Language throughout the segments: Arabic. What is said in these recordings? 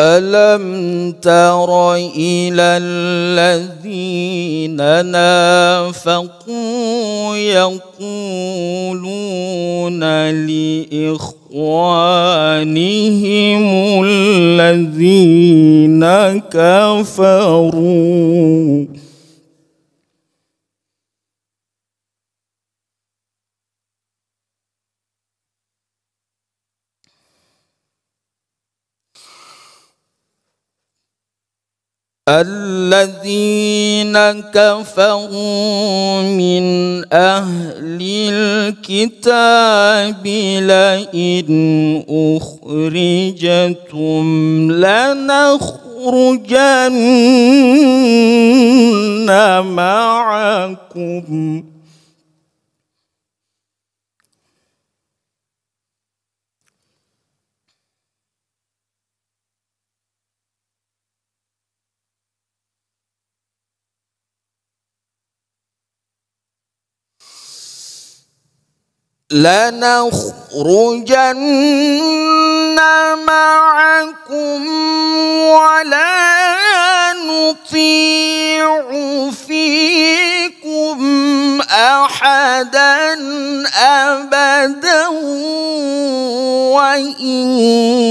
ألم تر إلى الذين نافقوا يقولون لإخوانهم الذين كفروا الذين كفروا من أهل الكتاب لئن أخرجتم لنخرجن معكم لنخرجن معكم ولا نطيع فيكم احدا ابدا وان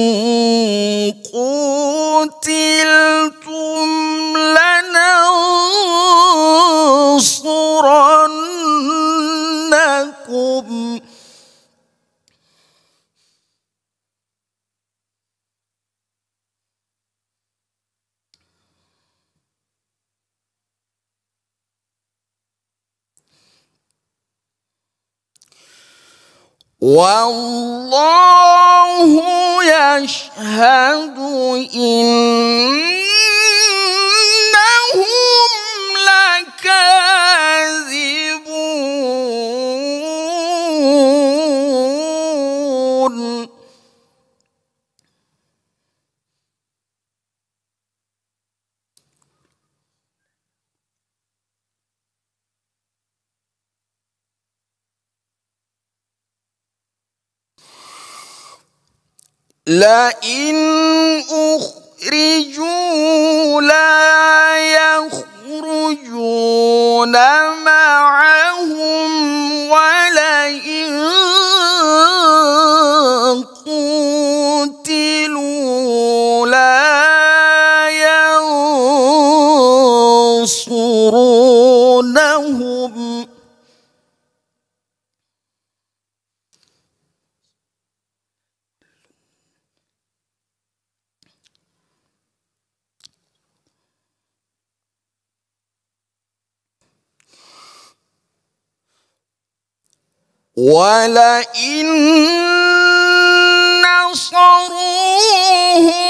والله يشهد إنهم لكاذبون لئن أخرجوا لا يخرجون معهم ولئن نصروهم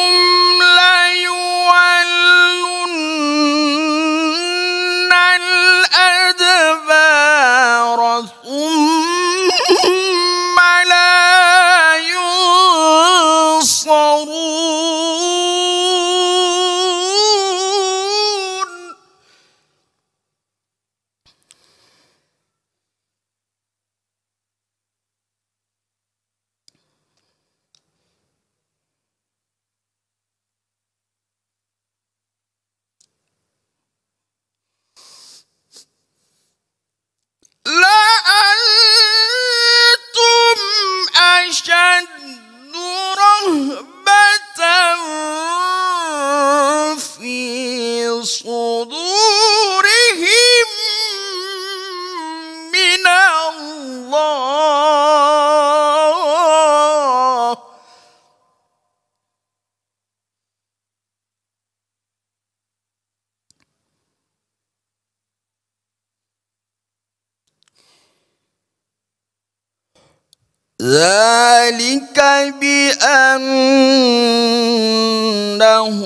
ذلك بأنهم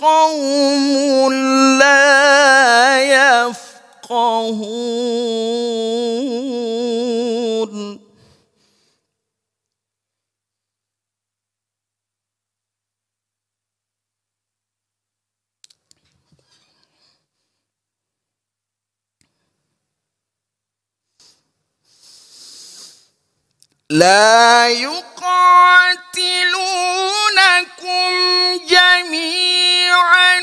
قوم لا يقاتلونكم جميعا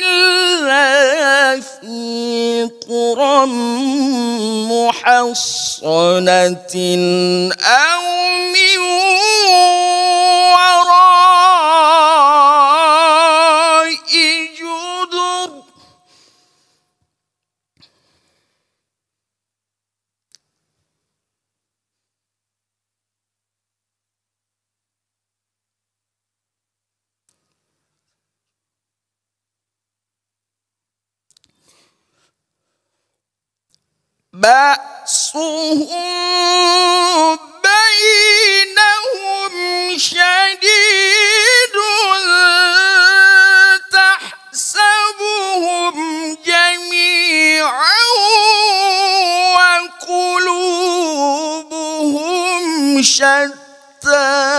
إلا في قرى محصنة أو من بأسهم بينهم شديد تحسبهم جميعا وقلوبهم شتى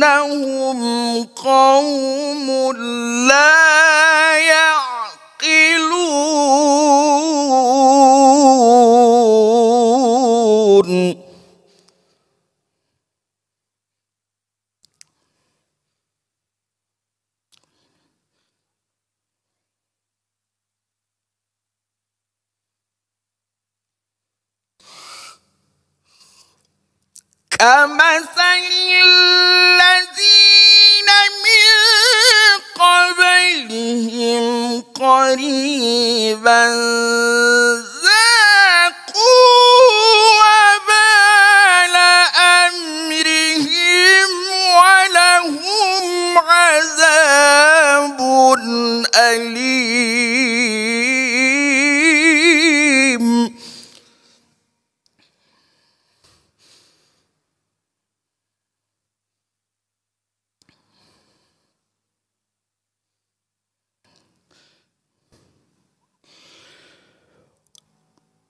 بأنهم قوم لا كمثل الذين من قبلهم قريبا ذاقوا وبال أمرهم ولهم عذاب أليم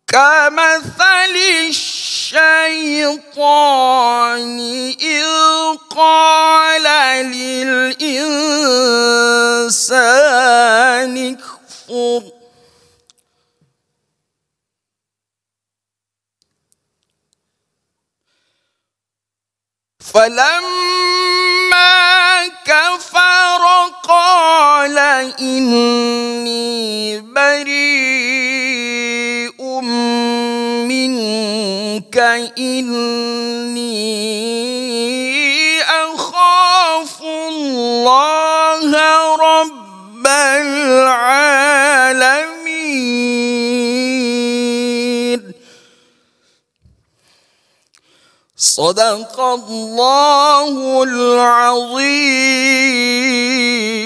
كمثل الشيطان إذ قال للإنسان اكفر فلما كفر قال إني ربك إني أخاف الله رب العالمين صدق الله العظيم